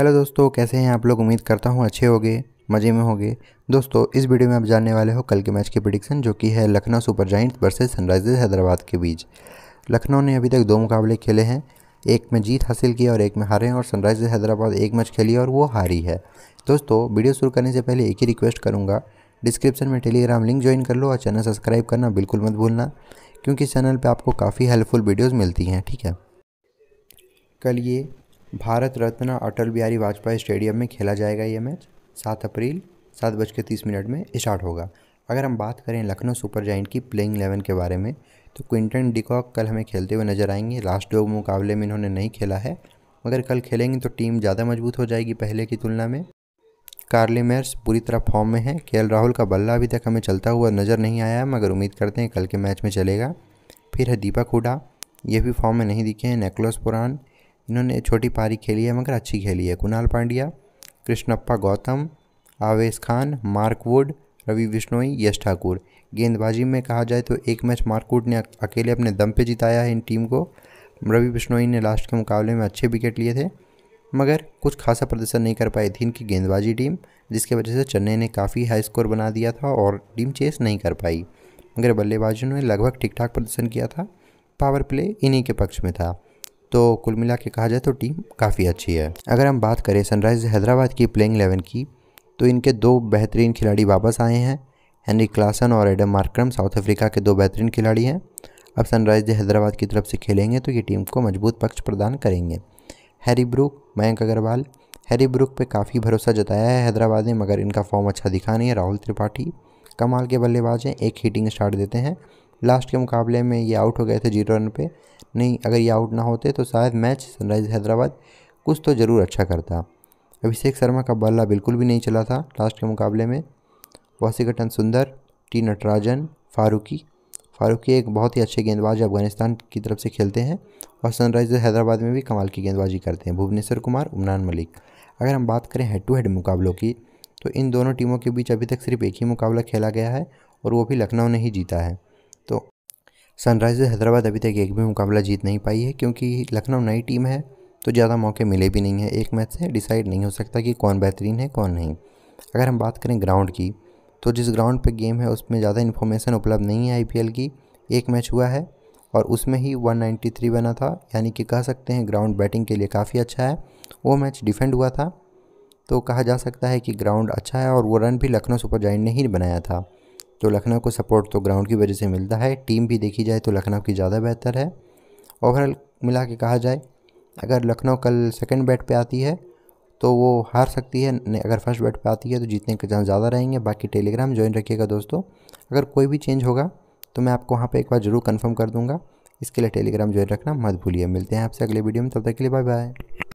hello दोस्तों कैसे हैं आप लोग उम्मीद करता हूँ अच्छे होंगे मज़े में होंगे दोस्तों इस वीडियो में आप जानने वाले हो कल के मैच की प्रिडिक्शन जो कि है Lucknow Super Giants versus Sunrisers Hyderabad के बीच लखनऊ ने अभी तक दो मुकाबले खेले हैं एक में जीत हासिल की और एक में हारे हैं और सनराइजर्स हैदराबाद एक मैच खेली और वो हारी है दोस्तों वीडियो शुरू करने से पहले एक ही रिक्वेस्ट करूँगा डिस्क्रिप्शन में टेलीग्राम लिंक ज्वाइन कर लो और चैनल सब्सक्राइब करना बिल्कुल मत भूलना क्योंकि इस चैनल पर आपको काफ़ी हेल्पफुल वीडियोज़ मिलती हैं ठीक है कल ये भारत रत्न अटल बिहारी वाजपेयी स्टेडियम में खेला जाएगा ये मैच सात अप्रैल सात बज के तीस मिनट में स्टार्ट होगा अगर हम बात करें लखनऊ सुपर जाइंट की प्लेइंग इलेवन के बारे में तो क्विंटन डिकॉक कल हमें खेलते हुए नजर आएंगे लास्ट दो मुकाबले में इन्होंने नहीं खेला है मगर कल खेलेंगे तो टीम ज़्यादा मजबूत हो जाएगी पहले की तुलना में कार्ली मैर्स पूरी तरह फॉर्म में है के राहुल का बल्ला अभी तक हमें चलता हुआ नज़र नहीं आया मगर उम्मीद करते हैं कल के मैच में चलेगा फिर है दीपक हुडा ये भी फॉर्म में नहीं दिखे हैं नेकलोस पुरान इन्होंने छोटी पारी खेली है मगर अच्छी खेली है कुणाल पांड्या कृष्णप्पा गौतम आवेश खान मार्कवुड रवि बिश्नोई यश ठाकुर गेंदबाजी में कहा जाए तो एक मैच मार्कवुड ने अकेले अपने दम पे जिताया है इन टीम को रवि बिश्नोई ने लास्ट के मुकाबले में अच्छे विकेट लिए थे मगर कुछ खासा प्रदर्शन नहीं कर पाई थी इनकी गेंदबाजी टीम जिसके वजह से चेन्नई ने काफ़ी हाई स्कोर बना दिया था और टीम चेस नहीं कर पाई मगर बल्लेबाजों ने लगभग ठीक ठाक प्रदर्शन किया था पावर प्ले इन्हीं के पक्ष में था तो कुल मिला के कहा जाए तो टीम काफ़ी अच्छी है अगर हम बात करें सनराइज़ हैदराबाद की प्लेइंग एलेवन की तो इनके दो बेहतरीन खिलाड़ी वापस आए हैं हेनरी क्लासन और एडम मार्क्रम साउथ अफ्रीका के दो बेहतरीन खिलाड़ी हैं अब सनराइज हैदराबाद की तरफ से खेलेंगे तो ये टीम को मजबूत पक्ष प्रदान करेंगे Harry Brook Mayank Agarwal Harry Brook पे काफ़ी भरोसा जताया है हैदराबाद ने मगर इनका फॉर्म अच्छा दिखा नहीं है राहुल त्रिपाठी कमाल के बल्लेबाज हैं एक हीटिंग स्टार्ट देते हैं लास्ट के मुकाबले में ये आउट हो गए थे जीरो रन पे नहीं अगर ये आउट ना होते तो शायद मैच सनराइज़ हैदराबाद कुछ तो ज़रूर अच्छा करता अभिषेक शर्मा का बल्ला बिल्कुल भी नहीं चला था लास्ट के मुकाबले में वाशिंगटन सुंदर टी नटराजन फारूकी फारूकी एक बहुत ही अच्छे गेंदबाज अफगानिस्तान की तरफ से खेलते हैं और सनराइजर्स हैदराबाद में भी कमाल की गेंदबाजी करते हैं भुवनेश्वर कुमार उमरान मलिक अगर हम बात करें हेड टू हेड मुकाबलों की तो इन दोनों टीमों के बीच अभी तक सिर्फ एक ही मुकाबला खेला गया है और वो भी लखनऊ ने ही जीता है तो सनराइज़र्स हैदराबाद अभी तक एक भी मुकाबला जीत नहीं पाई है क्योंकि लखनऊ नई टीम है तो ज़्यादा मौके मिले भी नहीं है एक मैच से डिसाइड नहीं हो सकता कि कौन बेहतरीन है कौन नहीं अगर हम बात करें ग्राउंड की तो जिस ग्राउंड पर गेम है उसमें ज़्यादा इन्फॉर्मेशन उपलब्ध नहीं है आई की एक मैच हुआ है और उसमें ही 193 बना था यानी कि कह सकते हैं ग्राउंड बैटिंग के लिए काफ़ी अच्छा है वो मैच डिफेंड हुआ था तो कहा जा सकता है कि ग्राउंड अच्छा है और वो रन भी लखनऊ सुपर जॉइंट ने ही बनाया था तो लखनऊ को सपोर्ट तो ग्राउंड की वजह से मिलता है टीम भी देखी जाए तो लखनऊ की ज़्यादा बेहतर है ओवरऑल मिला के कहा जाए अगर लखनऊ कल सेकंड बैट पे आती है तो वो हार सकती है अगर फर्स्ट बैट पे आती है तो जीतने के चांस ज़्यादा रहेंगे बाकी टेलीग्राम ज्वाइन रखिएगा दोस्तों अगर कोई भी चेंज होगा तो मैं आपको वहाँ पर एक बार ज़रूर कन्फर्म कर दूँगा इसके लिए टेलीग्राम ज्वाइन रखना मत भूलिए मिलते हैं आपसे अगले वीडियो में तब तक के लिए बाय बाय